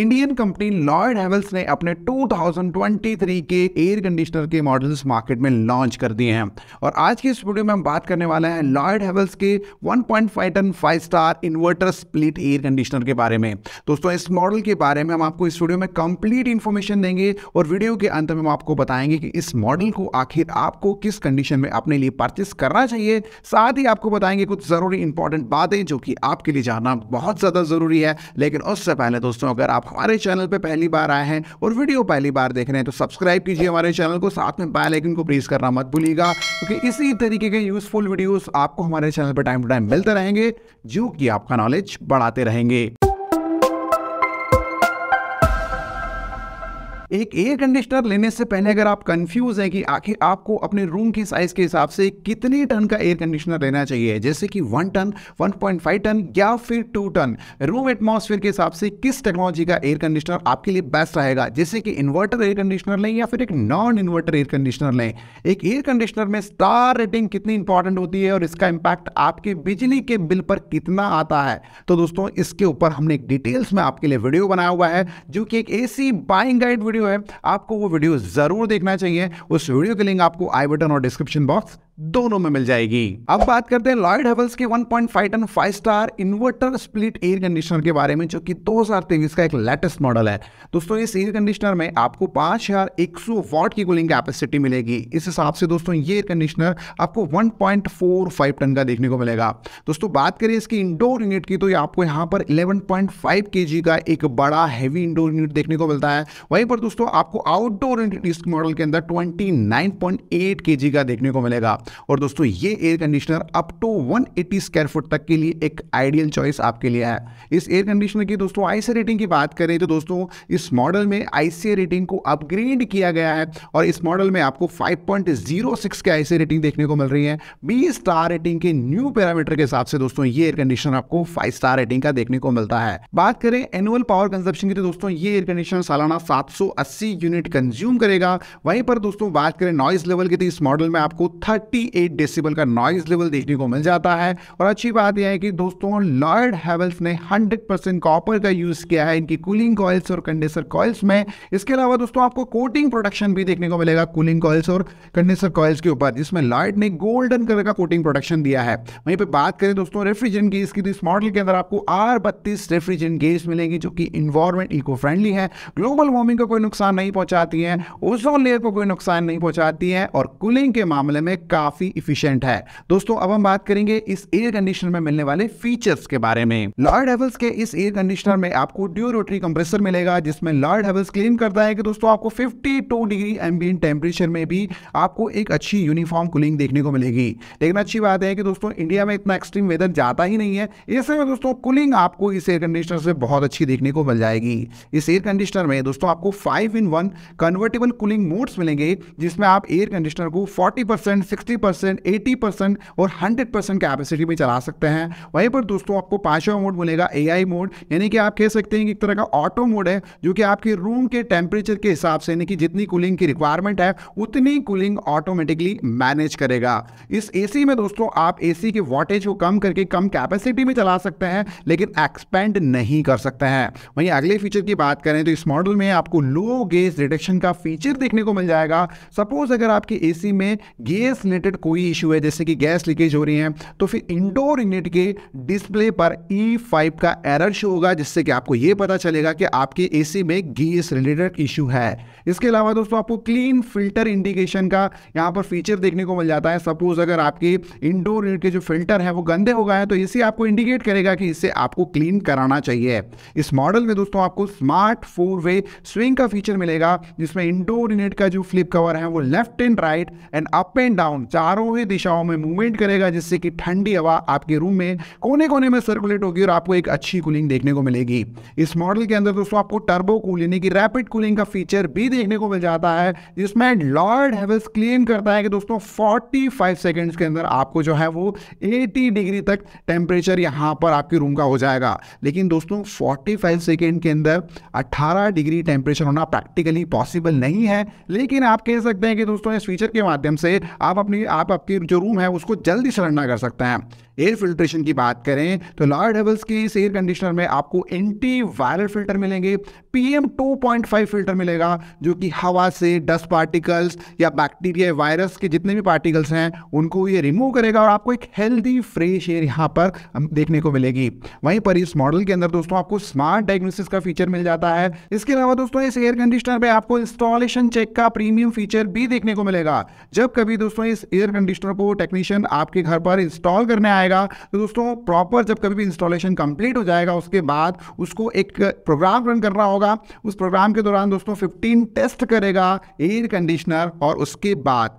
Indian company Lloyd Havells ने अपने 2023 के एयर कंडीशनर के मॉडल्स मार्केट में लॉन्च कर दिए हैं और आज की इस वीडियो में हम बात करने वाले हैं लॉयड हेवल्स के 1.5 ton 5 star inverter split air conditioner के बारे में दोस्तों इस मॉडल के बारे में हम आपको इस वीडियो में कंप्लीट इन्फॉर्मेशन देंगे और वीडियो के अंत में हम आपको बताएंगे कि इस मॉडल को आखिर आपको किस कंडीशन में अपने लिए परचेस करना चाहिए साथ ही आपको बताएंगे कुछ ज़रूरी इंपॉर्टेंट बातें जो कि आपके लिए जानना बहुत ज़्यादा ज़रूरी है लेकिन उससे पहले दोस्तों अगर आप हमारे चैनल पर पहली बार आए हैं और वीडियो पहली बार देख रहे हैं तो सब्सक्राइब कीजिए हमारे चैनल को साथ में बेल आइकन को प्रेस करना मत भूलिएगा क्योंकि इसी तरीके के यूजफुल वीडियोस आपको हमारे चैनल पर टाइम टू टाइम मिलते रहेंगे जो कि आपका नॉलेज बढ़ाते रहेंगे एक एयर कंडीशनर लेने से पहले अगर आप कंफ्यूज हैं कि आखिर आपको अपने रूम के साइज़ के हिसाब से कितने टन का एयर कंडीशनर लेना चाहिए जैसे कि one ton one point five ton या फिर टू टन रूम एटमोसफियर के हिसाब से किस टेक्नोलॉजी का एयर कंडीशनर आपके लिए बेस्ट रहेगा जैसे कि इन्वर्टर एयर कंडीशनर लें या फिर एक नॉन इन्वर्टर एयर कंडीशनर लें एक एयर कंडीशनर में स्टार रेटिंग कितनी इंपॉर्टेंट होती है और इसका इंपैक्ट आपके बिजली के बिल पर कितना आता है तो दोस्तों इसके ऊपर हमने एक डिटेल्स में आपके लिए वीडियो बनाया हुआ है जो कि एक AC buying guide video video है आपको वो वीडियो ज़रूर देखना चाहिए उस वीडियो के लिंक आपको आई बटन और डिस्क्रिप्शन बॉक्स दोनों में मिल जाएगी अब बात करते हैं लॉयड हेवल्स के 1.5 ton 5 star inverter split air conditioner के बारे में जो कि 2023 का एक लेटेस्ट मॉडल है दोस्तों इस एयर कंडीशनर में आपको 5100 वॉट की कूलिंग कैपेसिटी मिलेगी इस हिसाब से दोस्तों ये एयर कंडीशनर आपको 1.45 टन का देखने को मिलेगा दोस्तों बात करें इसकी इंडोर यूनिट की तो ये आपको यहाँ पर इलेवन पॉइंट का एक बड़ा हैवी इंडोर यूनिट देखने को मिलता है वहीं पर दोस्तों आपको आउटडोर यूनिट इस मॉडल के अंदर ट्वेंटी नाइन का देखने को मिलेगा और दोस्तों ये air conditioner up to 180 eighty square foot तक के लिए एक आइडियल चॉइस आपके लिए है इस एयर कंडीशनर की दोस्तों आईसी रेटिंग की बात करें तो दोस्तों इस मॉडल में आईसी रेटिंग को अपग्रेड किया गया है और इस मॉडल में आपको 5.06 की आईसी रेटिंग देखने को मिल रही है बी स्टार रेटिंग के न्यू पैरामीटर के हिसाब से दोस्तों ये एयर कंडीशनर आपको फाइव स्टार रेटिंग का देखने को मिलता है बात करें एनुअल पावर कंजप्शन की तो दोस्तों ये एयर कंडीशनर सालाना सात यूनिट कंज्यूम करेगा वहीं पर दोस्तों बात करें नॉइज लेवल की तो इस मॉडल में आपको 30 48 डेसिबल का नॉइज लेवल देखने को मिल जाता है और अच्छी बात यह है कि दोस्तों लॉयड हैवल्स ने 100 परसेंट कॉपर का यूज़ किया है इनकी कूलिंग कॉयल्स और कंडेंसर कॉयल्स में इसके अलावा दोस्तों आपको कोटिंग प्रोडक्शन भी देखने को मिलेगा कूलिंग कॉयल्स और कंडेंसर कॉयल्स के ऊपर जिसमें लॉयड ने गोल्डन कलर का कोटिंग प्रोडक्शन दिया है वहीं पर बात करें दोस्तों रेफ्रिजरेंट गेस की तो इस मॉडल के अंदर आपको आर बत्तीस रेफ्रिजरेंट गेस मिलेंगी जो कि इन्वायरमेंट इको फ्रेंडली है ग्लोबल वार्मिंग को कोई नुकसान नहीं पहुंचाती है ओजोन लेयर को कोई नुकसान नहीं पहुंचाती है और कूलिंग के मामले में काफ़ी इफिशियंट है दोस्तों अब हम बात करेंगे इस एयर कंडीशनर में मिलने वाले फीचर्स के बारे में लॉर्ड हेवल्स के इस एयर कंडीशनर में आपको ड्यू रोटरी कंप्रेसर मिलेगा जिसमें लॉर्ड हेवल्स क्लेम करता है कि दोस्तों आपको 52 डिग्री एम्बियन टेम्परेचर में भी आपको एक अच्छी यूनिफॉर्म कूलिंग देखने को मिलेगी लेकिन अच्छी बात है कि दोस्तों इंडिया में इतना एक्सट्रीम वेदर जाता ही नहीं है ऐसे में दोस्तों कूलिंग आपको इस एयर कंडीशनर से बहुत अच्छी देखने को मिल जाएगी इस एयर कंडीशनर में दोस्तों आपको five in one convertible cooling modes मिलेंगे जिसमें आप एयर कंडीशनर को forty percent sixty percent eighty percent और हंड्रेड परसेंट कैपेसिटी में चला सकते हैं वहीं पर दोस्तों आपको पाँचवा मोड मिलेगा ए मोड यानी कि आप कह सकते हैं कि एक तरह का ऑटो मोड है जो कि आपके रूम के टेम्परेचर के हिसाब से यानी कि जितनी कूलिंग की रिक्वायरमेंट है उतनी कूलिंग ऑटोमेटिकली मैनेज करेगा इस ए में दोस्तों आप ए के वॉटेज को कम करके कम कैपेसिटी में चला सकते हैं लेकिन एक्सपेंड नहीं कर सकते हैं वहीं अगले फीचर की बात करें तो इस मॉडल में आपको लो गेस डिटेक्शन का फीचर देखने को मिल जाएगा सपोज अगर आपके एसी में गेस रिलेटेड कोई इशू है जैसे कि गैस लीकेज हो रही है तो फिर इंडोर यूनिट के डिस्प्ले पर ई e फाइव का एरर शो होगा जिससे कि आपको ये पता चलेगा कि आपके एसी में गैस रिलेटेड इशू है इसके अलावा दोस्तों आपको क्लीन फिल्टर इंडिकेशन का यहाँ पर फीचर देखने को मिल जाता है सपोज अगर आपके इंडोर यूनिट के जो फिल्टर है वो गंदे हो गए हैं तो इसी आपको इंडिकेट करेगा कि इससे आपको क्लीन कराना चाहिए इस मॉडल में दोस्तों आपको स्मार्ट फोर वे स्विंग का फीचर मिलेगा जिसमें इंडोर यूनिट का जो फ्लिप कवर है वो left and right and up and down चारों ही दिशाओं में मूवमेंट करेगा जिससे कि ठंडी हवा आपके रूम में कोने कोने में सर्कुलेट होगी और आपको एक अच्छी कूलिंग देखने को मिलेगी इस मॉडल के अंदर दोस्तों आपको टर्बो कूल यानी कि रैपिड कूलिंग का फीचर भी देखने को मिल जाता है जिसमें लॉर्ड हेवल्स क्लेम करता है कि दोस्तों फोर्टी फाइव के अंदर आपको जो है वो एटी डिग्री तक टेम्परेचर यहाँ पर आपके रूम का हो जाएगा लेकिन दोस्तों फोर्टी फाइव के अंदर अट्ठारह डिग्री टेम्परेचर होना प्रैक्टिकली पॉसिबल नहीं है लेकिन आप कह सकते हैं कि दोस्तों इस फीचर के माध्यम से आप अपनी भी आप आपके जो रूम है उसको जल्दी सरेंडर कर सकते हैं एयर फिल्ट्रेशन की बात करें तो लॉयड हेवल्स के इस एयर कंडीशनर में आपको एंटी वायरल फिल्टर मिलेंगे पीएम 2.5 फिल्टर मिलेगा जो कि हवा से डस्ट पार्टिकल्स या बैक्टीरिया वायरस के जितने भी पार्टिकल्स हैं उनको ये रिमूव करेगा और आपको एक हेल्दी फ्रेश एयर यहाँ पर देखने को मिलेगी वहीं पर इस मॉडल के अंदर दोस्तों आपको स्मार्ट डायग्नोसिस का फीचर मिल जाता है इसके अलावा दोस्तों इस एयर कंडीशनर में आपको इंस्टॉलेशन चेक का प्रीमियम फीचर भी देखने को मिलेगा जब कभी दोस्तों इस एयर कंडीशनर को टेक्नीशियन आपके घर पर इंस्टॉल करने आएगा तो दोस्तों प्रॉपर जब कभी भी इंस्टॉलेशन कंप्लीट हो जाएगा उसके बाद उसको एक प्रोग्राम रन करना होगा उस प्रोग्राम के दौरान दोस्तों फिफ्टीन टेस्ट करेगा एयर कंडीशनर और उसके बाद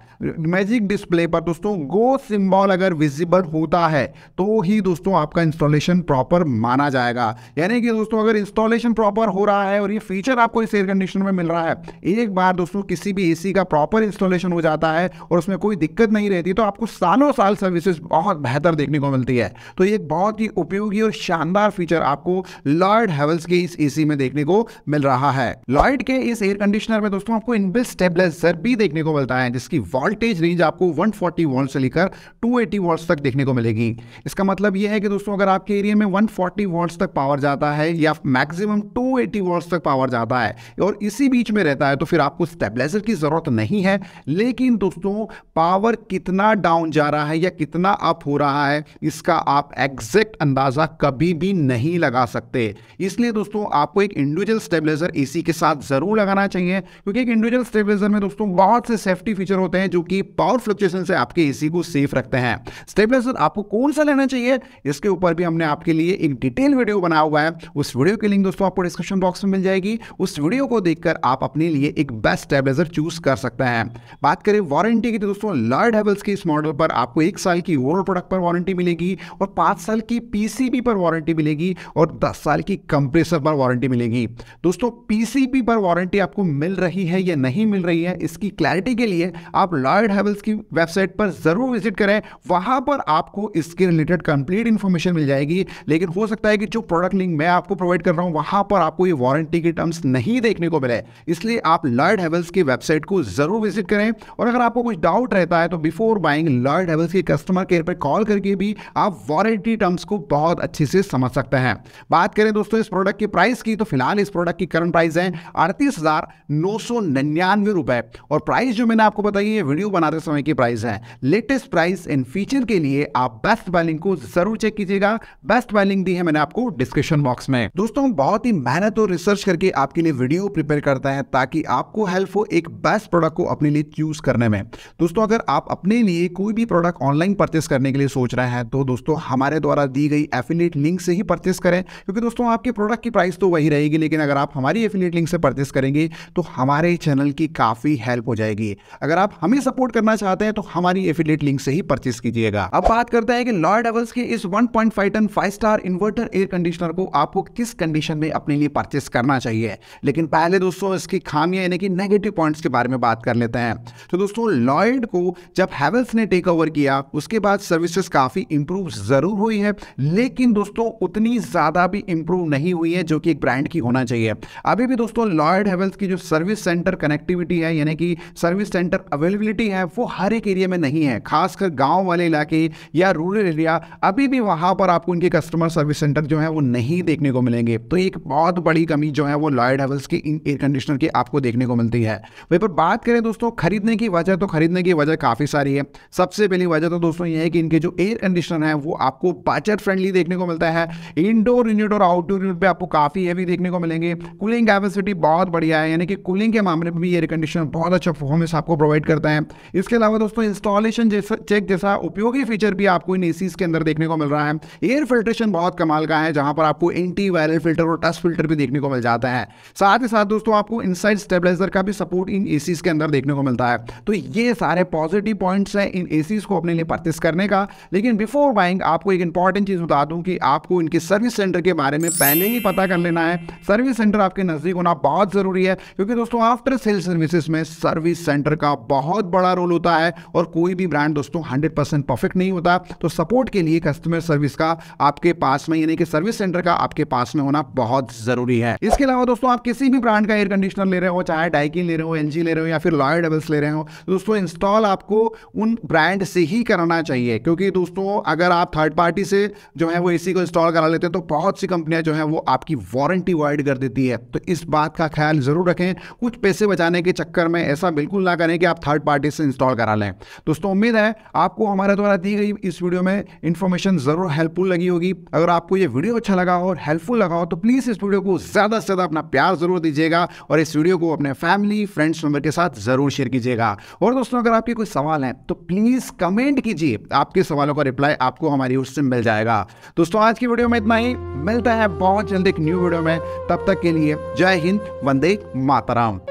मैजिक डिस्प्ले पर दोस्तों गो सिंबल अगर विजिबल होता है तो ही दोस्तों आपका इंस्टॉलेशन प्रॉपर माना जाएगा यानी कि दोस्तों अगर इंस्टॉलेशन प्रॉपर हो रहा है और ये फीचर आपको इस एयर कंडीशनर में मिल रहा है एक बार दोस्तों किसी भी एसी का प्रॉपर इंस्टॉलेशन हो जाता है और उसमें कोई दिक्कत दिक्कत नहीं रहती तो आपको सालों साल सर्विसेज बहुत बेहतर देखने को मिलती है तो ये एक बहुत ही उपयोगी और शानदार फीचर आपको लॉयड हेवल्स के इस एसी में देखने को मिल रहा है लॉयड के इस एयर कंडीशनर में दोस्तों आपको इनबिल स्टेबलाइजर भी देखने को मिलता है जिसकी वोल्टेज रेंज आपको 140 फोर्टी से लेकर 280 एटी तक देखने को मिलेगी इसका मतलब यह है कि दोस्तों अगर आपके एरिया में 140 फोर्टी तक पावर जाता है या मैक्सिमम 280 एटी तक पावर जाता है और इसी बीच में रहता है तो फिर आपको स्टेबलाइजर की जरूरत नहीं है लेकिन दोस्तों पावर पावर कितना डाउन जा रहा है या कितना अप हो रहा है इसका आप एग्जैक्ट अंदाज़ा कभी भी नहीं लगा सकते इसलिए दोस्तों आपको एक इंडिविजुअल स्टेबलाइजर एसी के साथ ज़रूर लगाना चाहिए क्योंकि एक इंडिविजुअल स्टेबलाइजर में दोस्तों बहुत से सेफ्टी फीचर होते हैं जो कि पावर फ्लक्चुएशन से आपके ए को सेफ रखते हैं स्टेबलाइजर आपको कौन सा लेना चाहिए इसके ऊपर भी हमने आपके लिए एक डिटेल वीडियो बनाया हुआ है उस वीडियो की लिंक दोस्तों आपको डिस्क्रिप्शन बॉक्स में मिल जाएगी उस वीडियो को देखकर आप अपने लिए एक बेस्ट स्टेबलाइजर चूज कर सकते हैं बात करें वारंटी की तो दोस्तों लॉर्ड हेवल्स के इस मॉडल पर आपको एक साल की ओवरऑल प्रोडक्ट पर वारंटी मिलेगी और पाँच साल की पीसीबी पर वारंटी मिलेगी और दस साल की कंप्रेसर पर वारंटी मिलेगी दोस्तों पीसीबी पर वारंटी आपको मिल रही है या नहीं मिल रही है इसकी क्लैरिटी के लिए आप लॉयड हेवल्स की वेबसाइट पर ज़रूर विजिट करें वहाँ पर आपको इसके रिलेटेड कंप्लीट इन्फॉर्मेशन मिल जाएगी लेकिन हो सकता है कि जो प्रोडक्ट लिंक मैं आपको प्रोवाइड कर रहा हूँ वहाँ पर आपको ये वारंटी के टर्म्स नहीं देखने को मिले इसलिए आप लॉयड हेवल्स की वेबसाइट को ज़रूर विजिट करें और अगर आपको कुछ डाउट रहता है होता है तो बिफोर बाइंग लॉयड हेवल्स के कस्टमर केयर पर कॉल करके भी आप वारंटी टर्म्स को बहुत अच्छे से समझ सकते हैं बात करें दोस्तों इस प्रोडक्ट की प्राइस की तो फिलहाल इस प्रोडक्ट की करंट प्राइस है अड़तीस हज़ार नौ सौ निन्यानवे रुपये और प्राइस जो मैंने आपको बताई है वीडियो बनाते समय की प्राइस है लेटेस्ट प्राइस इन फीचर के लिए आप बेस्ट बैलिंग को जरूर चेक कीजिएगा बेस्ट बैलिंग दी है मैंने आपको डिस्क्रिप्शन बॉक्स में दोस्तों बहुत ही मेहनत और रिसर्च करके आपके लिए वीडियो प्रिपेयर करता है ताकि आपको हेल्प हो एक बेस्ट प्रोडक्ट को अपने लिए चूज करने में दोस्तों अगर आप अपने लिए कोई भी प्रोडक्ट ऑनलाइन परचेस करने के लिए सोच रहे हैं तो दोस्तों हमारे द्वारा दी गई एफिलेट लिंक से ही परचेस करें क्योंकि दोस्तों आपके प्रोडक्ट की प्राइस तो वही रहेगी लेकिन अगर आप हमारी एफिलेट लिंक से परचेस करेंगे तो हमारे चैनल की काफ़ी हेल्प हो जाएगी अगर आप हमें सपोर्ट करना चाहते हैं तो हमारी एफिलेट लिंक से ही परचेस कीजिएगा अब बात करते हैं कि लॉर्ड एवल्स के इस 1.5 ton five star inverter air conditioner को आपको किस कंडीशन में अपने लिए परचेस करना चाहिए लेकिन पहले दोस्तों इसकी खामियां यानी कि नेगेटिव पॉइंट्स के बारे में बात कर लेते हैं तो दोस्तों लॉयड को जब हैवल्स ने टेक ओवर किया उसके बाद सर्विसेज काफ़ी इंप्रूव ज़रूर हुई है लेकिन दोस्तों उतनी ज़्यादा भी इंप्रूव नहीं हुई है जो कि एक ब्रांड की होना चाहिए अभी भी दोस्तों लॉयड हैवल्स की जो सर्विस सेंटर कनेक्टिविटी है यानी कि सर्विस सेंटर अवेलेबिलिटी है वो हर एक एरिया में नहीं है खासकर गाँव वाले इलाके या रूरल एरिया अभी भी वहाँ पर आपको उनके कस्टमर सर्विस सेंटर जो है वो नहीं देखने को मिलेंगे तो एक बहुत बड़ी कमी जो है वो लॉयड हैवल्स की एयर कंडीशनर की आपको देखने को मिलती है वहीं पर बात करें दोस्तों खरीदने की वजह तो खरीदने की वजह काफ़ी सारी है सबसे पहली वजह तो दोस्तों ये है कि इनके जो एयर कंडीशनर है वो आपको बजट फ्रेंडली देखने को मिलता है इनडोर यूनिट और आउटडोर यूनिट पर आपको काफ़ी हैवी देखने को मिलेंगे कूलिंग कैपेसिटी बहुत बढ़िया है यानी कि कूलिंग के मामले में भी एयर कंडीशनर बहुत अच्छा परफॉर्मेंस आपको प्रोवाइड करता है इसके अलावा दोस्तों इंस्टॉलेशन जैसा चेक जैसा उपयोगी फीचर भी आपको इन ए के अंदर देखने को मिल रहा है एयर फिल्ट्रेशन बहुत कमाल का है जहाँ पर आपको एंटी वायरल फिल्टर और टस्ट फिल्टर भी देखने को मिल जाता है साथ ही साथ दोस्तों आपको इनसाइड स्टेबलाइजर का भी सपोर्ट इन ए के अंदर देखने को मिलता है तो ये सारे पॉजिटिव थर्टी पॉइंट्स हैं इन ए को अपने लिए परचेस करने का लेकिन बिफोर बाइंग आपको एक इंपॉर्टेंट चीज़ बता दूँ कि आपको इनके सर्विस सेंटर के बारे में पहले ही पता कर लेना है सर्विस सेंटर आपके नज़दीक होना बहुत ज़रूरी है क्योंकि दोस्तों आफ्टर सेल सर्विसेज में सर्विस सेंटर का बहुत बड़ा रोल होता है और कोई भी ब्रांड दोस्तों हंड्रेड परफेक्ट नहीं होता तो सपोर्ट के लिए कस्टमर सर्विस का आपके पास में यानी कि सर्विस सेंटर का आपके पास में होना बहुत ज़रूरी है इसके अलावा दोस्तों आप किसी भी ब्रांड का एयर कंडीशनर ले रहे हो चाहे डाइकिन ले रहे हो एनजी ले रहे हो या फिर लॉयर डबल्स ले रहे हो दोस्तों इंस्टॉल आपको आपको उन ब्रांड से ही कराना चाहिए क्योंकि दोस्तों अगर आप थर्ड पार्टी से जो है वो एसी को इंस्टॉल करा लेते हैं तो बहुत सी कंपनियां जो है वो आपकी वारंटी वाइड कर देती है तो इस बात का ख्याल ज़रूर रखें कुछ पैसे बचाने के चक्कर में ऐसा बिल्कुल ना करें कि आप थर्ड पार्टी से इंस्टॉल करा लें दोस्तों उम्मीद है आपको हमारे द्वारा दी गई इस वीडियो में इंफॉर्मेशन ज़रूर हेल्पफुल लगी होगी अगर आपको ये वीडियो अच्छा लगा हो और हेल्पफुल लगा हो तो प्लीज़ इस वीडियो को ज़्यादा से ज़्यादा अपना प्यार ज़रूर दीजिएगा और इस वीडियो को अपने फैमिली फ्रेंड्स मेंबर के साथ ज़रूर शेयर कीजिएगा और दोस्तों अगर आपकी कोई सवाल हैं तो प्लीज़ कमेंट कीजिए आपके सवालों का रिप्लाई आपको हमारी ओर से मिल जाएगा दोस्तों आज की वीडियो में इतना ही मिलता है बहुत जल्द एक न्यू वीडियो में तब तक के लिए जय हिंद वंदे मातराम